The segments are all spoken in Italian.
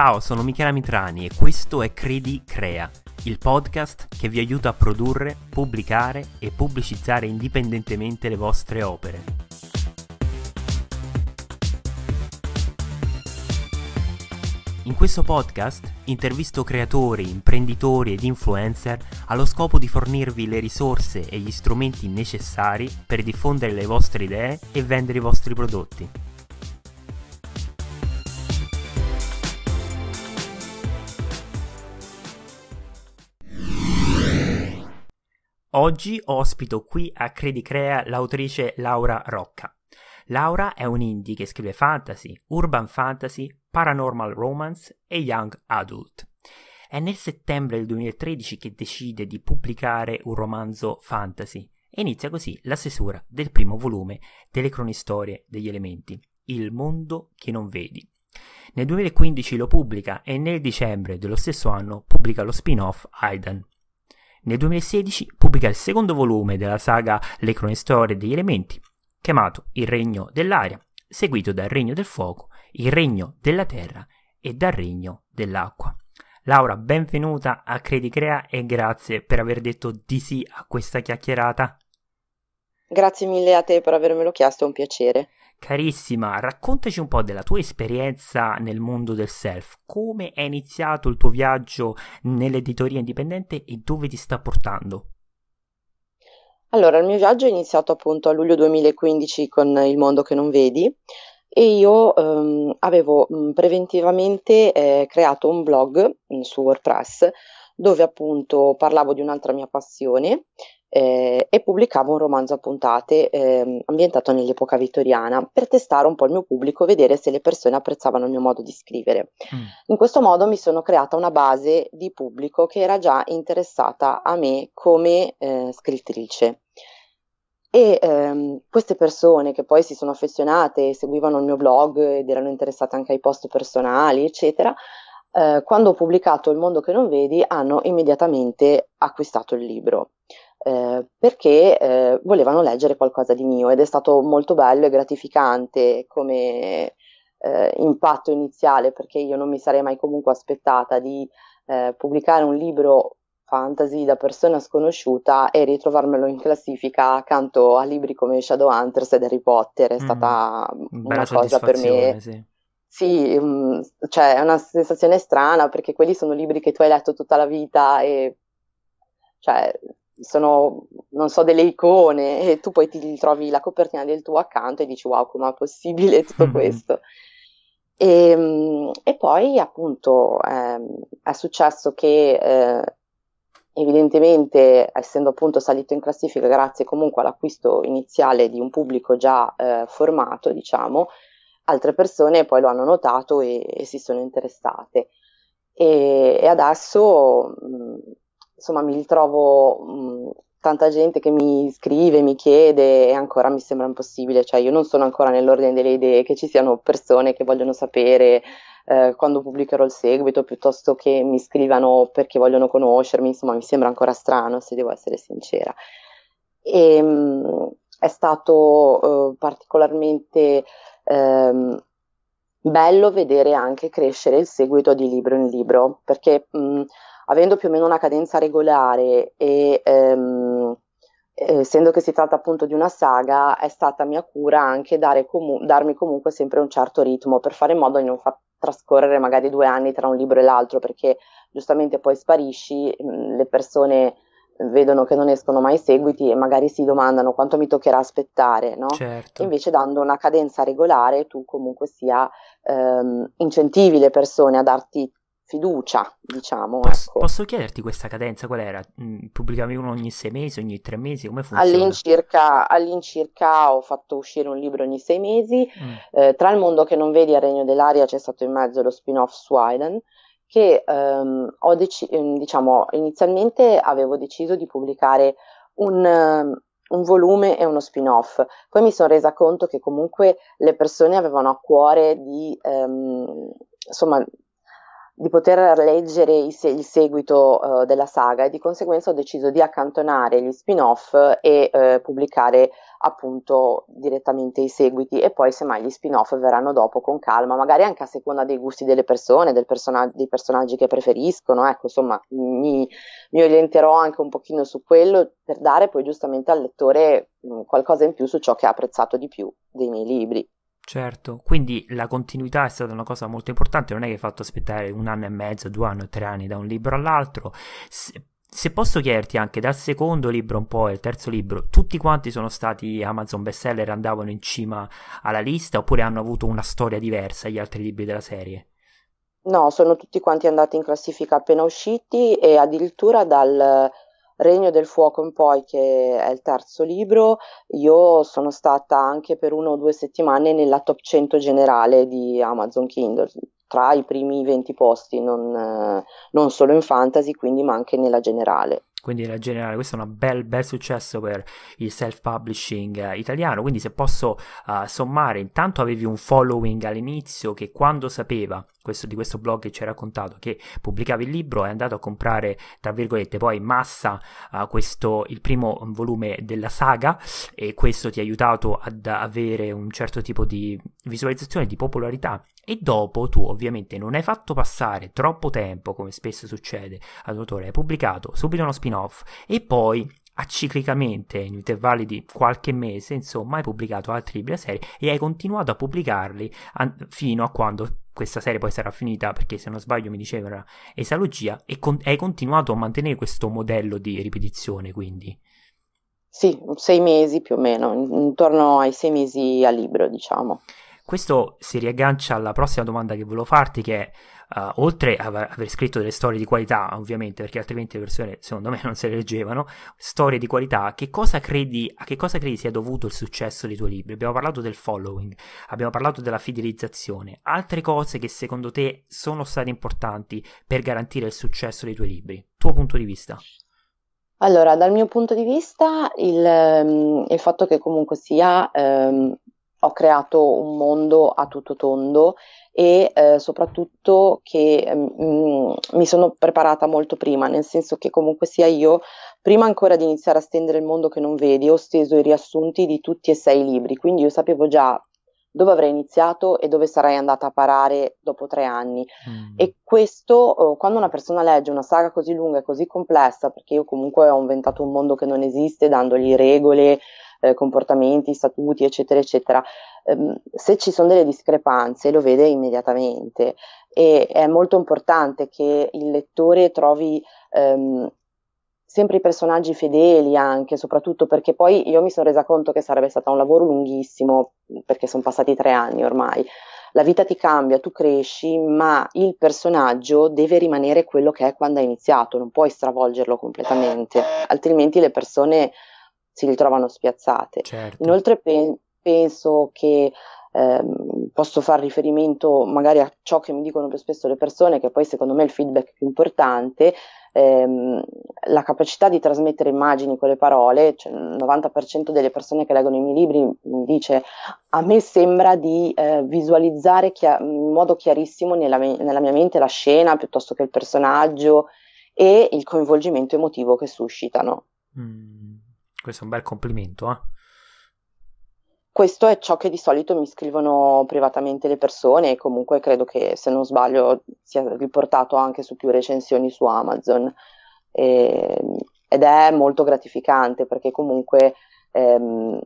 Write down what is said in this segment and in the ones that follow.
Ciao, sono Michela Mitrani e questo è Credi Crea, il podcast che vi aiuta a produrre, pubblicare e pubblicizzare indipendentemente le vostre opere. In questo podcast intervisto creatori, imprenditori ed influencer allo scopo di fornirvi le risorse e gli strumenti necessari per diffondere le vostre idee e vendere i vostri prodotti. Oggi ospito qui a Credicrea l'autrice Laura Rocca. Laura è un indie che scrive fantasy, urban fantasy, paranormal romance e young adult. È nel settembre del 2013 che decide di pubblicare un romanzo fantasy e inizia così la stesura del primo volume delle cronistorie degli elementi, Il mondo che non vedi. Nel 2015 lo pubblica e nel dicembre dello stesso anno pubblica lo spin-off Aidan, nel 2016 pubblica il secondo volume della saga Le crone storie degli elementi, chiamato Il regno dell'aria, seguito dal regno del fuoco, il regno della terra e dal regno dell'acqua. Laura, benvenuta a Credicrea e grazie per aver detto di sì a questa chiacchierata. Grazie mille a te per avermelo chiesto, è un piacere. Carissima, raccontaci un po' della tua esperienza nel mondo del self, come è iniziato il tuo viaggio nell'editoria indipendente e dove ti sta portando? Allora, il mio viaggio è iniziato appunto a luglio 2015 con Il mondo che non vedi e io ehm, avevo mm, preventivamente eh, creato un blog mm, su WordPress dove appunto parlavo di un'altra mia passione eh, e pubblicavo un romanzo a puntate eh, ambientato nell'epoca vittoriana per testare un po' il mio pubblico e vedere se le persone apprezzavano il mio modo di scrivere. Mm. In questo modo mi sono creata una base di pubblico che era già interessata a me come eh, scrittrice. E ehm, queste persone che poi si sono affezionate, seguivano il mio blog ed erano interessate anche ai post personali, eccetera, eh, quando ho pubblicato Il mondo che non vedi hanno immediatamente acquistato il libro eh, perché eh, volevano leggere qualcosa di mio ed è stato molto bello e gratificante come eh, impatto iniziale perché io non mi sarei mai comunque aspettata di eh, pubblicare un libro fantasy da persona sconosciuta e ritrovarmelo in classifica accanto a libri come Shadowhunters ed Harry Potter è mm. stata mm, una cosa per me sì. Sì, mm, cioè è una sensazione strana perché quelli sono libri che tu hai letto tutta la vita e cioè, sono, non so, delle icone e tu poi ti trovi la copertina del tuo accanto e dici wow, com'è possibile tutto questo? E, ehm, e poi appunto eh, è successo che eh, evidentemente essendo appunto salito in classifica grazie comunque all'acquisto iniziale di un pubblico già eh, formato, diciamo, altre persone poi lo hanno notato e, e si sono interessate. E, e adesso mh, mm, insomma mi ritrovo mh, mm, tanta gente che mi scrive, mi chiede e ancora mi sembra impossibile, cioè io non sono ancora nell'ordine delle idee che ci siano persone che vogliono sapere eh, quando pubblicherò il seguito piuttosto che mi scrivano perché vogliono conoscermi, insomma mi sembra ancora strano se devo essere sincera. E, ehm, mh, è stato eh, particolarmente ehm, bello vedere anche crescere il seguito di libro in libro perché mh, mm, avendo più o meno una cadenza regolare e ehm, essendo che si tratta appunto di una saga, è stata mia cura anche comu- darmi comunque sempre un certo ritmo per fare in modo di non far trascorrere magari due anni tra un libro e l'altro, perché giustamente poi sparisci, mh, mm, le persone vedono che non escono mai seguiti e magari si domandano quanto mi toccherà aspettare, no? Certo. Invece dando una cadenza regolare tu comunque sia ehm, incentivi le persone a darti fiducia, diciamo. Posso, ecco. posso chiederti questa cadenza qual era? Mm, pubblicavi uno ogni sei mesi, ogni tre mesi, come funziona? All'incirca, all'incirca ho fatto uscire un libro ogni sei mesi. Mm. Eh, tra Il mondo che non vedi e Il regno dell'aria c'è stato in mezzo lo spin-off Swiden che ehm, ho deci- mm, diciamo inizialmente avevo deciso di pubblicare un, ehm, un volume e uno spin-off. Poi mi sono resa conto che comunque le persone avevano a cuore di ehm, insomma di poter leggere il seguito eh, della saga e di conseguenza ho deciso di accantonare gli spin-off e eh, pubblicare appunto direttamente i seguiti e poi semmai gli spin-off verranno dopo con calma, magari anche a seconda dei gusti delle persone, del persona- dei personaggi che preferiscono, ecco insomma mi, mi, orienterò anche un pochino su quello per dare poi giustamente al lettore mh, mm, qualcosa in più su ciò che ha apprezzato di più dei miei libri. Certo, quindi la continuità è stata una cosa molto importante, non è che hai fatto aspettare un anno e mezzo, due anni, o tre anni da un libro all'altro. Se, se posso chiederti anche dal secondo libro un po' e il terzo libro, tutti quanti sono stati Amazon bestseller, andavano in cima alla lista oppure hanno avuto una storia diversa gli altri libri della serie? No, sono tutti quanti andati in classifica appena usciti e addirittura dal Regno del Fuoco in poi, che è il terzo libro, io sono stata anche per una o due settimane nella top 100 generale di Amazon Kindle, tra i primi 20 posti, non, non solo in fantasy, quindi ma anche nella generale quindi in generale questo è un bel, bel successo per il self-publishing eh, italiano, quindi se posso uh, sommare, intanto avevi un following all'inizio che quando sapeva questo, di questo blog che ci hai raccontato che pubblicava il libro è andato a comprare, tra virgolette, poi in massa uh, questo, il primo volume della saga e questo ti ha aiutato ad avere un certo tipo di visualizzazione, di popolarità e dopo tu ovviamente non hai fatto passare troppo tempo, come spesso succede ad un autore, hai pubblicato subito uno spin-off e poi aciclicamente in intervalli di qualche mese, insomma, hai pubblicato altri libri a serie e hai continuato a pubblicarli a, fino a quando questa serie poi sarà finita, perché se non sbaglio mi diceva era esalogia, e con, hai continuato a mantenere questo modello di ripetizione, quindi. Sì, sei mesi più o meno, intorno ai sei mesi a libro, diciamo. Questo si riaggancia alla prossima domanda che volevo farti, che è, uh, oltre ad aver scritto delle storie di qualità, ovviamente, perché altrimenti le persone, secondo me, non se le leggevano, storie di qualità, che cosa credi, a che cosa credi sia dovuto il successo dei tuoi libri? Abbiamo parlato del following, abbiamo parlato della fidelizzazione, altre cose che secondo te sono state importanti per garantire il successo dei tuoi libri? Tuo punto di vista? Allora, dal mio punto di vista, il, ehm, il fatto che comunque sia ehm, ho creato un mondo a tutto tondo e eh, soprattutto che mh, mm, mm, mi sono preparata molto prima, nel senso che comunque sia io, prima ancora di iniziare a stendere il mondo che non vedi, ho steso i riassunti di tutti e sei i libri, quindi io sapevo già dove avrei iniziato e dove sarei andata a parare dopo tre anni. Mm. E questo, oh, quando una persona legge una saga così lunga e così complessa, perché io comunque ho inventato un mondo che non esiste, dandogli regole, eh, comportamenti, statuti, eccetera, eccetera, ehm, se ci sono delle discrepanze lo vede immediatamente. E è molto importante che il lettore trovi ehm, sempre i personaggi fedeli anche, soprattutto perché poi io mi sono resa conto che sarebbe stato un lavoro lunghissimo, perché sono passati tre anni ormai. La vita ti cambia, tu cresci, ma il personaggio deve rimanere quello che è quando ha iniziato, non puoi stravolgerlo completamente, altrimenti le persone si ritrovano spiazzate. Certo. Inoltre pe- penso che ehm, posso far riferimento magari a ciò che mi dicono più spesso le persone, che poi secondo me è il feedback più importante, ehm, la capacità di trasmettere immagini con le parole, cioè il 90% delle persone che leggono i miei libri mi dice a me sembra di eh, visualizzare chia- in modo chiarissimo nella, me- nella mia mente la scena piuttosto che il personaggio e il coinvolgimento emotivo che suscitano. Mm, questo è un bel complimento, eh? questo è ciò che di solito mi scrivono privatamente le persone e comunque credo che se non sbaglio sia riportato anche su più recensioni su Amazon e, ehm, ed è molto gratificante perché comunque ehm,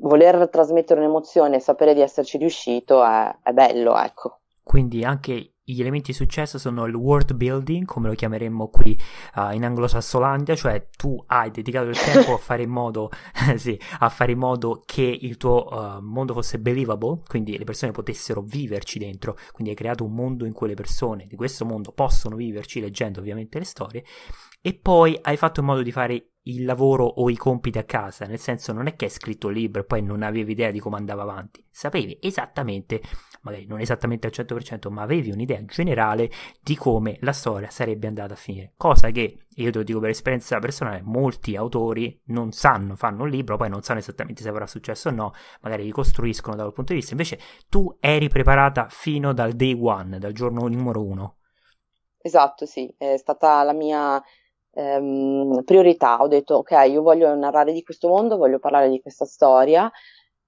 voler trasmettere un'emozione e sapere di esserci riuscito è, è bello ecco. Quindi anche gli elementi di successo sono il world building, come lo chiameremmo qui uh, in anglosassonlandia, cioè tu hai dedicato il tempo a fare in modo, sì, fare in modo che il tuo uh, mondo fosse believable, quindi le persone potessero viverci dentro, quindi hai creato un mondo in cui le persone di questo mondo possono viverci leggendo ovviamente le storie e poi hai fatto in modo di fare il lavoro o i compiti a casa, nel senso non è che hai scritto il libro e poi non avevi idea di come andava avanti, sapevi esattamente magari non esattamente al 100%, ma avevi un'idea generale di come la storia sarebbe andata a finire. Cosa che, io te lo dico per esperienza personale, molti autori non sanno, fanno un libro, poi non sanno esattamente se avrà successo o no, magari li costruiscono da quel punto di vista, invece tu eri preparata fino dal day one, dal giorno numero uno. Esatto, sì, è stata la mia ehm, priorità, ho detto ok, io voglio narrare di questo mondo, voglio parlare di questa storia,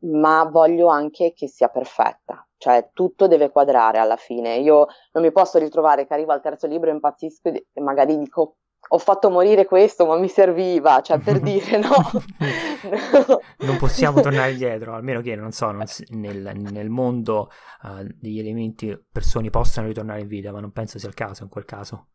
ma voglio anche che sia perfetta, cioè tutto deve quadrare alla fine. Io non mi posso ritrovare che arrivo al terzo libro, e impazzisco e magari dico ho fatto morire questo, ma mi serviva, cioè per dire no. non possiamo tornare indietro, almeno che non so, non nel, nel, mondo uh, degli elementi persone possano ritornare in vita, ma non penso sia il caso in quel caso.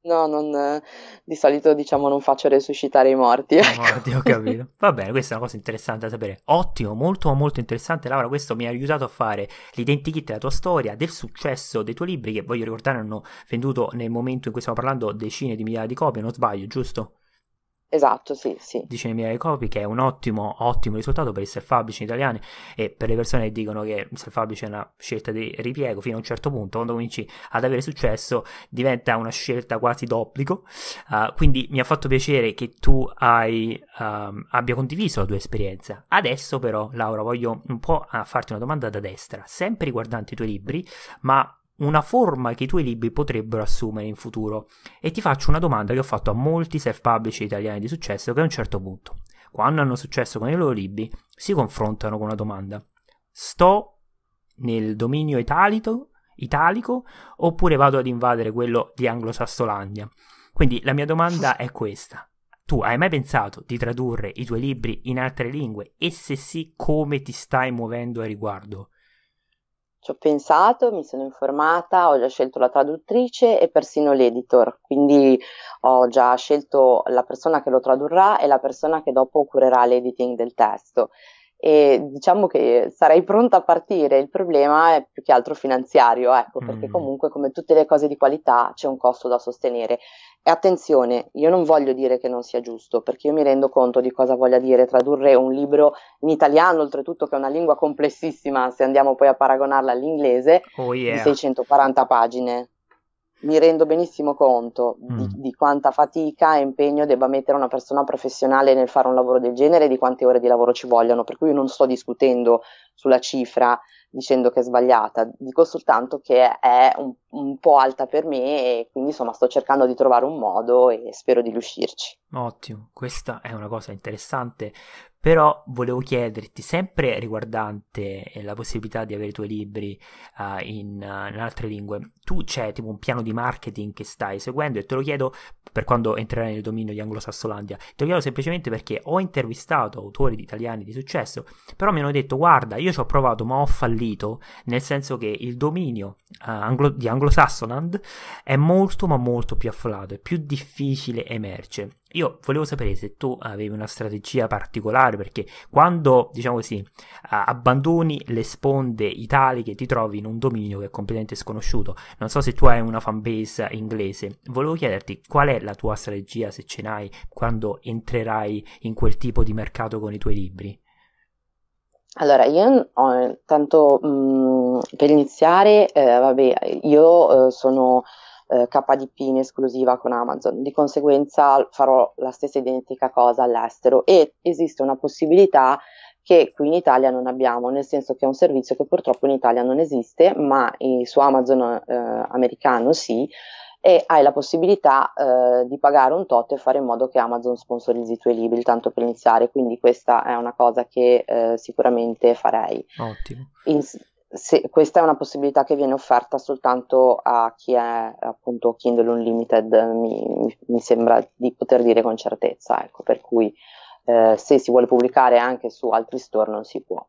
No, non, di solito diciamo non faccio resuscitare i morti. Ecco. Morti, ho capito. Va bene, questa è una cosa interessante da sapere. Ottimo, molto molto interessante Laura, questo mi ha aiutato a fare l'identikit della tua storia, del successo dei tuoi libri che voglio ricordare hanno venduto nel momento in cui stiamo parlando decine di migliaia di copie, non sbaglio, giusto? Esatto, sì, sì. Dice miei Copy che è un ottimo, ottimo risultato per i self-publishing italiani e per le persone che dicono che il self-publishing è una scelta di ripiego fino a un certo punto, quando cominci ad avere successo diventa una scelta quasi d'obbligo, uh, quindi mi ha fatto piacere che tu hai, um, abbia condiviso la tua esperienza. Adesso però, Laura, voglio un po' farti una domanda da destra, sempre riguardante i tuoi libri, ma una forma che i tuoi libri potrebbero assumere in futuro. E ti faccio una domanda che ho fatto a molti self-publisher italiani di successo che a un certo punto, quando hanno successo con i loro libri, si confrontano con una domanda. Sto nel dominio italito, italico oppure vado ad invadere quello di Anglosassolandia? Quindi la mia domanda è questa. Tu hai mai pensato di tradurre i tuoi libri in altre lingue? E se sì, come ti stai muovendo a riguardo? Ci ho pensato, mi sono informata, ho già scelto la traduttrice e persino l'editor, quindi ho già scelto la persona che lo tradurrà e la persona che dopo curerà l'editing del testo e diciamo che sarei pronta a partire, il problema è più che altro finanziario, ecco, perché mm. comunque come tutte le cose di qualità c'è un costo da sostenere. E attenzione, io non voglio dire che non sia giusto, perché io mi rendo conto di cosa voglia dire tradurre un libro in italiano, oltretutto che è una lingua complessissima, se andiamo poi a paragonarla all'inglese, oh yeah. di 640 pagine mi rendo benissimo conto di, mm. di, quanta fatica e impegno debba mettere una persona professionale nel fare un lavoro del genere e di quante ore di lavoro ci vogliono, per cui non sto discutendo sulla cifra dicendo che è sbagliata, dico soltanto che è un, un, po' alta per me e quindi insomma sto cercando di trovare un modo e spero di riuscirci. Ottimo, questa è una cosa interessante, però volevo chiederti sempre riguardante eh, la possibilità di avere i tuoi libri uh, in, uh, in, altre lingue, tu c'è tipo un piano di marketing che stai seguendo e te lo chiedo per quando entrerai nel dominio di Anglo-Sassolandia, te lo chiedo semplicemente perché ho intervistato autori di italiani di successo, però mi hanno detto guarda io io ci ho provato ma ho fallito, nel senso che il dominio uh, anglo- di Anglosassonand è molto ma molto più affollato, è più difficile emerge. Io volevo sapere se tu avevi una strategia particolare perché quando, diciamo così, abbandoni le sponde italiche ti trovi in un dominio che è completamente sconosciuto. Non so se tu hai una fanbase inglese. Volevo chiederti qual è la tua strategia, se ce n'hai, quando entrerai in quel tipo di mercato con i tuoi libri. Allora, io ho, eh, tanto mhmm, per iniziare, eh, vabbè, io eh, sono eh, KDP in esclusiva con Amazon, di conseguenza farò la stessa identica cosa all'estero e esiste una possibilità che qui in Italia non abbiamo, nel senso che è un servizio che purtroppo in Italia non esiste, ma eh, su Amazon eh, americano sì, e hai la possibilità eh, di pagare un tot e fare in modo che Amazon sponsorizzi i tuoi libri, tanto per iniziare, quindi questa è una cosa che eh, sicuramente farei. Ottimo. In, se, questa è una possibilità che viene offerta soltanto a chi è appunto Kindle Unlimited, mi, mi sembra di poter dire con certezza, ecco, per cui eh, se si vuole pubblicare anche su altri store non si può.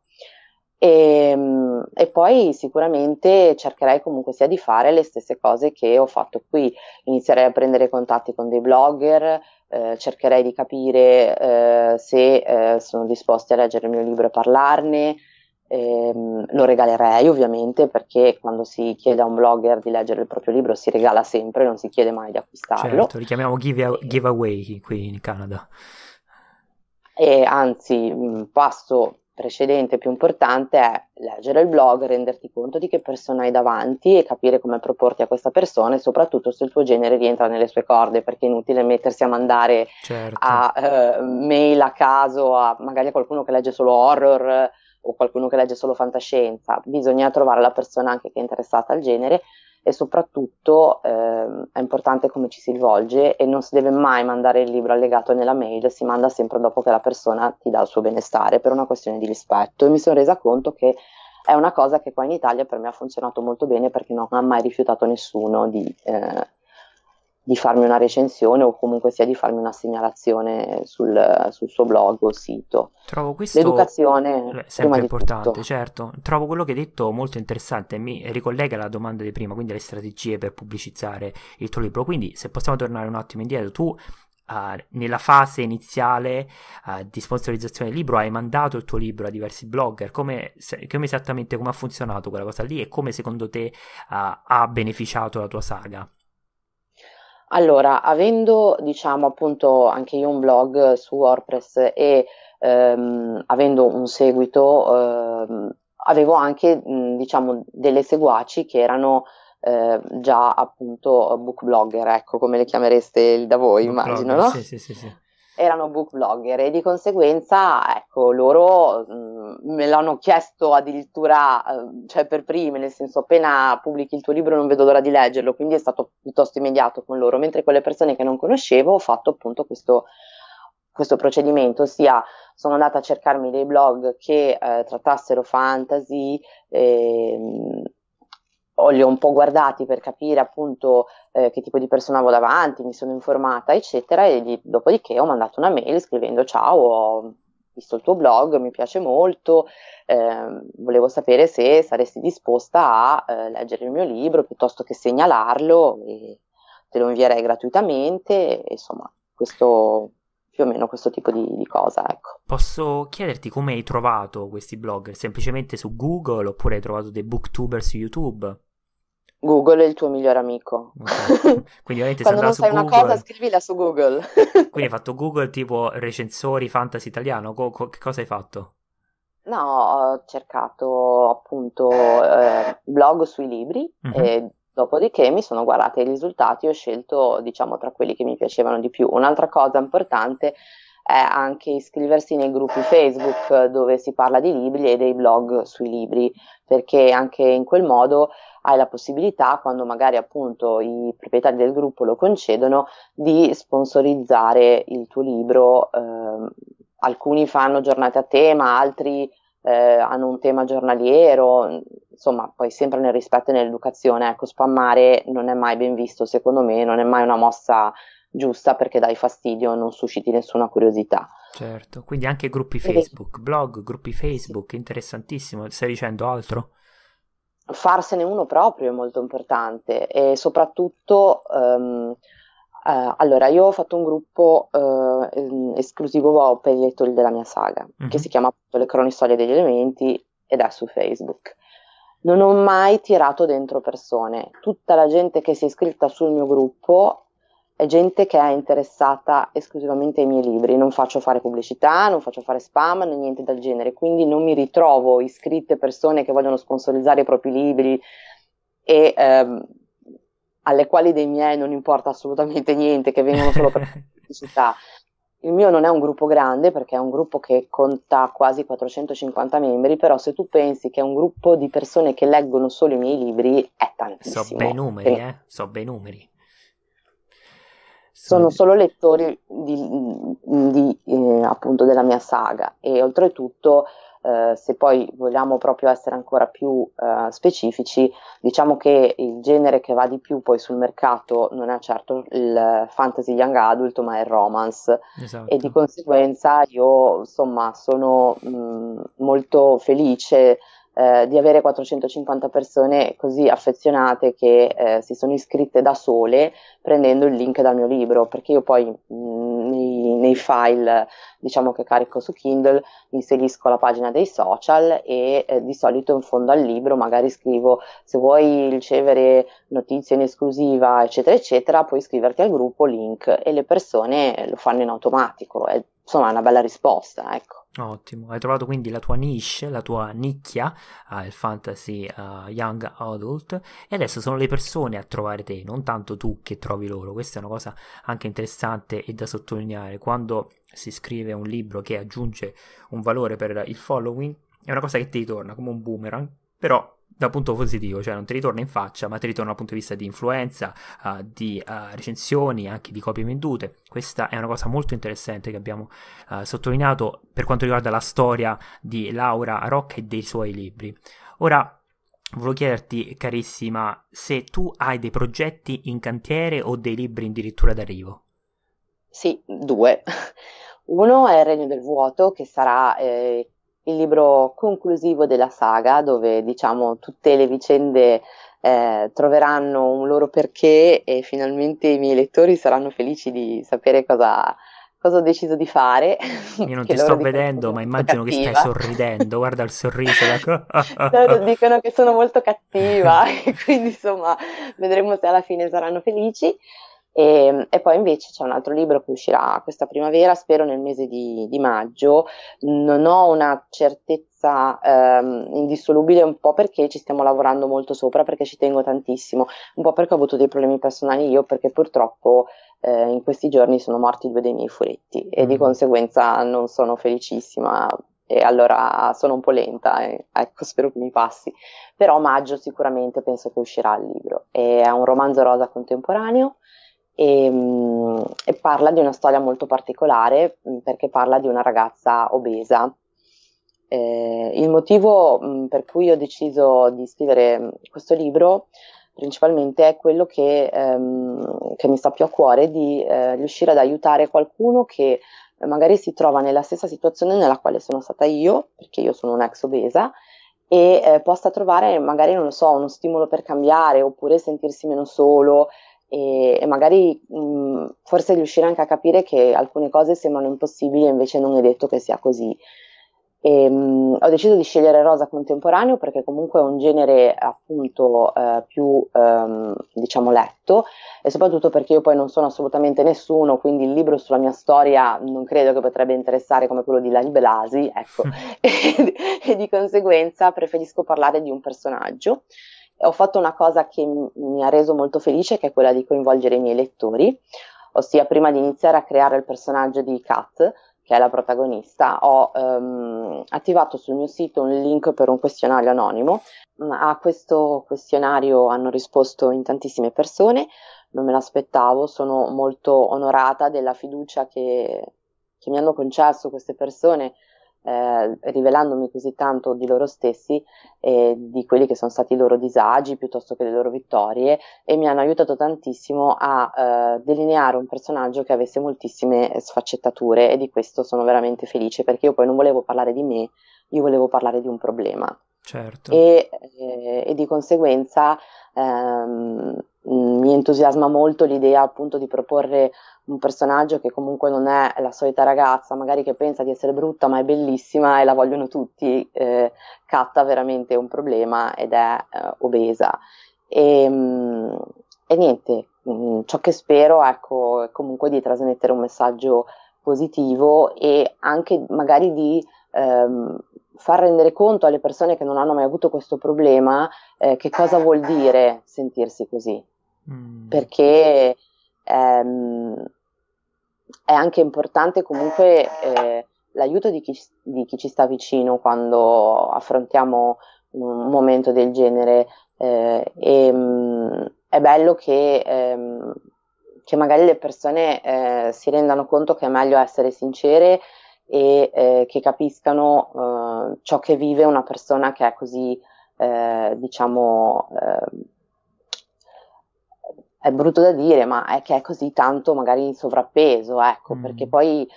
E, ehm, e, poi sicuramente cercherei comunque sia di fare le stesse cose che ho fatto qui. Inizierei a prendere contatti con dei blogger, eh, cercherei di capire eh, se eh, sono disposti a leggere il mio libro e parlarne. Ehm, lo regalerei ovviamente perché quando si chiede a un blogger di leggere il proprio libro si regala sempre, non si chiede mai di acquistarlo. Certo, li chiamiamo give- giveaway qui in Canada. E eh, anzi, mm, passo precedente più importante è leggere il blog, renderti conto di che persona hai davanti e capire come proporti a questa persona e soprattutto se il tuo genere rientra nelle sue corde, perché è inutile mettersi a mandare certo. a eh, mail a caso a magari a qualcuno che legge solo horror o qualcuno che legge solo fantascienza. Bisogna trovare la persona anche che è interessata al genere e soprattutto eh, è importante come ci si rivolge e non si deve mai mandare il libro allegato nella mail, si manda sempre dopo che la persona ti dà il suo benestare per una questione di rispetto e mi sono resa conto che è una cosa che qua in Italia per me ha funzionato molto bene perché non ha mai rifiutato nessuno di eh, di farmi una recensione o comunque sia di farmi una segnalazione sul, sul suo blog o sito. Trovo questo L'educazione è eh, sempre importante, certo. Trovo quello che hai detto molto interessante, e mi ricollega alla domanda di prima, quindi alle strategie per pubblicizzare il tuo libro. Quindi se possiamo tornare un attimo indietro, tu Uh, nella fase iniziale uh, di sponsorizzazione del libro hai mandato il tuo libro a diversi blogger come, se, come esattamente come ha funzionato quella cosa lì e come secondo te uh, ha beneficiato la tua saga allora, avendo diciamo appunto anche io un blog su WordPress e ehm, avendo un seguito, ehm, avevo anche mh, diciamo delle seguaci che erano eh, già appunto book blogger, ecco come le chiamereste da voi, book immagino, blogger, no? Sì, sì, sì, sì erano book blogger e di conseguenza, ecco, loro mh, mm, me l'hanno chiesto addirittura, eh, cioè per prime, nel senso appena pubblichi il tuo libro non vedo l'ora di leggerlo, quindi è stato piuttosto immediato con loro, mentre con le persone che non conoscevo ho fatto appunto questo, questo procedimento, ossia sono andata a cercarmi dei blog che eh, trattassero fantasy, eh, o li ho un po' guardati per capire appunto eh, che tipo di persona avevo davanti, mi sono informata, eccetera, e gli, dopodiché ho mandato una mail scrivendo ciao, ho visto il tuo blog, mi piace molto, eh, volevo sapere se saresti disposta a eh, leggere il mio libro piuttosto che segnalarlo, te lo invierei gratuitamente, insomma, questo più o meno questo tipo di, di cosa. Ecco. Posso chiederti come hai trovato questi blog? Semplicemente su Google oppure hai trovato dei booktuber su YouTube? Google è il tuo migliore amico. Okay. Quindi ovviamente Quando non sai Google... una cosa scrivila su Google. Quindi hai fatto Google tipo recensori fantasy italiano, co- co- che cosa hai fatto? No, ho cercato appunto eh, blog sui libri mm-hmm. e dopodiché mi sono guardata i risultati e ho scelto diciamo tra quelli che mi piacevano di più. Un'altra cosa importante è anche iscriversi nei gruppi Facebook eh, dove si parla di libri e dei blog sui libri, perché anche in quel modo hai la possibilità, quando magari appunto i proprietari del gruppo lo concedono, di sponsorizzare il tuo libro. Eh, alcuni fanno giornate a tema, altri eh, hanno un tema giornaliero, insomma, poi sempre nel rispetto e nell'educazione. Ecco, spammare non è mai ben visto, secondo me, non è mai una mossa giusta perché dai fastidio non susciti nessuna curiosità. Certo, quindi anche gruppi Facebook, e... blog, gruppi Facebook, sì. interessantissimo. Stai dicendo altro? Farsene uno proprio è molto importante e soprattutto... Um, Uh, allora, io ho fatto un gruppo uh, esclusivo per i lettori della mia saga, mm-hmm. che mhm. si chiama Le cronistorie degli elementi ed è su Facebook. Non ho mai tirato dentro persone. Tutta la gente che si è iscritta sul mio gruppo è gente che è interessata esclusivamente ai miei libri, non faccio fare pubblicità, non faccio fare spam né niente del genere, quindi non mi ritrovo iscritte persone che vogliono sponsorizzare i propri libri e ehm, alle quali dei miei non importa assolutamente niente, che vengono solo per pubblicità. Il mio non è un gruppo grande perché è un gruppo che conta quasi 450 membri, però se tu pensi che è un gruppo di persone che leggono solo i miei libri è tantissimo. So bei numeri, eh? So bei numeri sono solo lettori di, di, eh, appunto della mia saga e oltretutto eh, se poi vogliamo proprio essere ancora più eh, specifici diciamo che il genere che va di più poi sul mercato non è certo il fantasy young adult ma è il romance esatto. e di esatto. conseguenza io insomma sono mh, mm, molto felice eh, di avere 450 persone così affezionate che eh, si sono iscritte da sole prendendo il link dal mio libro, perché io poi mh, mm, nei, nei, file diciamo che carico su Kindle inserisco la pagina dei social e eh, di solito in fondo al libro magari scrivo se vuoi ricevere notizie in esclusiva eccetera eccetera puoi iscriverti al gruppo link e le persone lo fanno in automatico, è insomma è una bella risposta, ecco. Ottimo, hai trovato quindi la tua niche, la tua nicchia al eh, uh, fantasy uh, young adult e adesso sono le persone a trovare te, non tanto tu che trovi loro. Questa è una cosa anche interessante e da sottolineare. Quando si scrive un libro che aggiunge un valore per il following, è una cosa che ti ritorna come un boomerang, però da punto positivo, cioè non ti ritorna in faccia, ma ti ritorna dal punto di vista di influenza, uh, di uh, recensioni, anche di copie vendute. Questa è una cosa molto interessante che abbiamo uh, sottolineato per quanto riguarda la storia di Laura Rocca e dei suoi libri. Ora volevo chiederti, carissima, se tu hai dei progetti in cantiere o dei libri addirittura d'arrivo. Sì, due. Uno è Il Regno del Vuoto, che sarà eh, il libro conclusivo della saga, dove diciamo tutte le vicende eh, troveranno un loro perché e finalmente i miei lettori saranno felici di sapere cosa, cosa ho deciso di fare. Io non ti sto vedendo, ma immagino cattiva. che stai sorridendo, guarda il sorriso. loro ecco. dicono che sono molto cattiva, quindi insomma vedremo se alla fine saranno felici. E, ehm, e, poi invece c'è un altro libro che uscirà questa primavera, spero nel mese di, di maggio. Non ho una certezza ehm, indissolubile, un po' perché ci stiamo lavorando molto sopra, perché ci tengo tantissimo, un po' perché ho avuto dei problemi personali io, perché purtroppo eh, in questi giorni sono morti due dei miei furetti e mm. di conseguenza non sono felicissima e allora sono un po' lenta, eh, ecco spero che mi passi, però maggio sicuramente penso che uscirà il libro, è un romanzo rosa contemporaneo e, ehm, e, parla di una storia molto particolare mm, perché parla di una ragazza obesa. Eh, il motivo mm, per cui ho deciso di scrivere mm, questo libro principalmente è quello che, ehm, che mi sta più a cuore di eh, riuscire ad aiutare qualcuno che magari si trova nella stessa situazione nella quale sono stata io, perché io sono un'ex obesa, e eh, possa trovare magari, non lo so, uno stimolo per cambiare oppure sentirsi meno solo, e, e magari mh, forse riuscire anche a capire che alcune cose sembrano impossibili e invece non è detto che sia così. E, ehm, mh, ho deciso di scegliere rosa contemporaneo perché comunque è un genere appunto eh, più ehm, diciamo letto e soprattutto perché io poi non sono assolutamente nessuno, quindi il libro sulla mia storia non credo che potrebbe interessare come quello di Lani Belasi, ecco, e, e di conseguenza preferisco parlare di un personaggio ho fatto una cosa che mi ha reso molto felice, che è quella di coinvolgere i miei lettori, ossia prima di iniziare a creare il personaggio di Kat, che è la protagonista, ho ehm, attivato sul mio sito un link per un questionario anonimo. A questo questionario hanno risposto in tantissime persone, non me l'aspettavo, sono molto onorata della fiducia che, che mi hanno concesso queste persone eh, rivelandomi così tanto di loro stessi e di quelli che sono stati i loro disagi piuttosto che le loro vittorie e mi hanno aiutato tantissimo a eh, delineare un personaggio che avesse moltissime sfaccettature e di questo sono veramente felice perché io poi non volevo parlare di me, io volevo parlare di un problema. Certo. E, eh, e di conseguenza ehm, mh, mm, mi entusiasma molto l'idea appunto di proporre un personaggio che comunque non è la solita ragazza, magari che pensa di essere brutta ma è bellissima e la vogliono tutti, eh, catta veramente un problema ed è eh, obesa. E, ehm, mh, e niente, mh, mm, ciò che spero ecco, è comunque di trasmettere un messaggio positivo e anche magari di ehm, far rendere conto alle persone che non hanno mai avuto questo problema eh, che cosa vuol dire sentirsi così. Mm. Perché ehm, è anche importante comunque eh, l'aiuto di chi, di chi, ci sta vicino quando affrontiamo un momento del genere eh, e mh, mm, è bello che, ehm, che, magari le persone eh, si rendano conto che è meglio essere sincere e eh, che capiscano eh, ciò che vive una persona che è così, eh, diciamo, eh, è brutto da dire, ma è che è così tanto magari in sovrappeso, ecco, mm. perché poi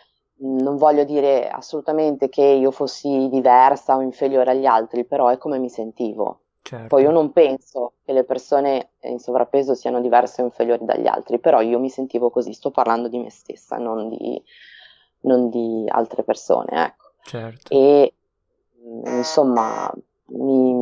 mm, non voglio dire assolutamente che io fossi diversa o inferiore agli altri, però è come mi sentivo. Certo. Poi io non penso che le persone in sovrappeso siano diverse o inferiori dagli altri, però io mi sentivo così, sto parlando di me stessa, non di, non di altre persone, ecco. Certo. E mm, insomma, mi,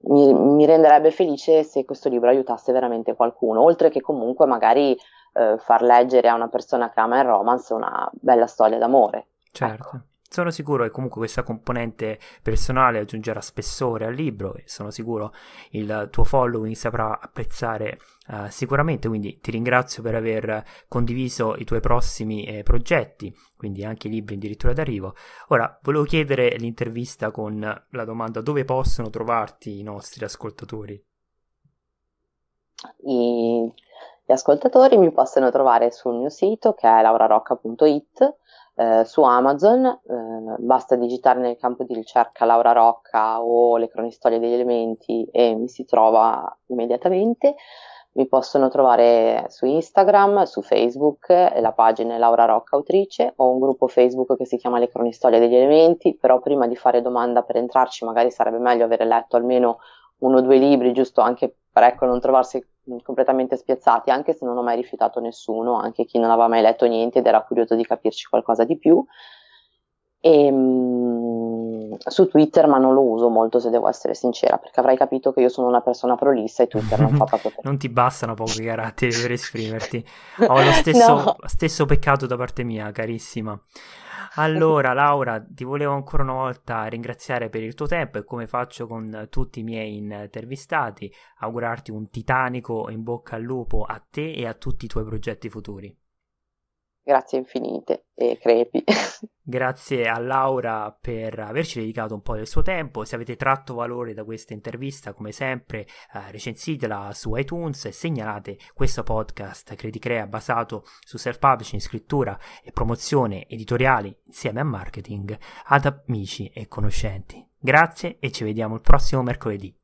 mi, mi, renderebbe felice se questo libro aiutasse veramente qualcuno, oltre che comunque magari eh, far leggere a una persona che ama il romance una bella storia d'amore. Certo. Ecco. Sono sicuro che comunque questa componente personale aggiungerà spessore al libro e sono sicuro il tuo following saprà apprezzare uh, sicuramente, quindi ti ringrazio per aver condiviso i tuoi prossimi eh, progetti, quindi anche i libri addirittura d'arrivo. Ora, volevo chiedere l'intervista con la domanda dove possono trovarti i nostri ascoltatori? I, gli ascoltatori mi possono trovare sul mio sito che è laurarocca.it eh, su Amazon, eh, basta digitare nel campo di ricerca Laura Rocca o le cronistorie degli elementi e mi si trova immediatamente. Mi possono trovare su Instagram, su Facebook, eh, la pagina è Laura Rocca Autrice, ho un gruppo Facebook che si chiama Le cronistorie degli elementi, però prima di fare domanda per entrarci magari sarebbe meglio avere letto almeno uno o due libri, giusto anche per ecco, non trovarsi mm, completamente spiazzati, anche se non ho mai rifiutato nessuno, anche chi non aveva mai letto niente ed era curioso di capirci qualcosa di più. E, ehm, su Twitter, ma non lo uso molto se devo essere sincera, perché avrai capito che io sono una persona prolissa e Twitter non fa proprio per Non ti bastano pochi caratteri per esprimerti. Ho lo stesso, no. stesso peccato da parte mia, carissima. Allora, Laura, ti volevo ancora una volta ringraziare per il tuo tempo e come faccio con tutti i miei intervistati, augurarti un titanico in bocca al lupo a te e a tutti i tuoi progetti futuri. Grazie infinite e crepi. Grazie a Laura per averci dedicato un po' del suo tempo. Se avete tratto valore da questa intervista, come sempre, eh, recensitela su iTunes e segnalate questo podcast Credicrea basato su self-publishing, scrittura e promozione editoriale insieme a marketing ad amici e conoscenti. Grazie e ci vediamo il prossimo mercoledì.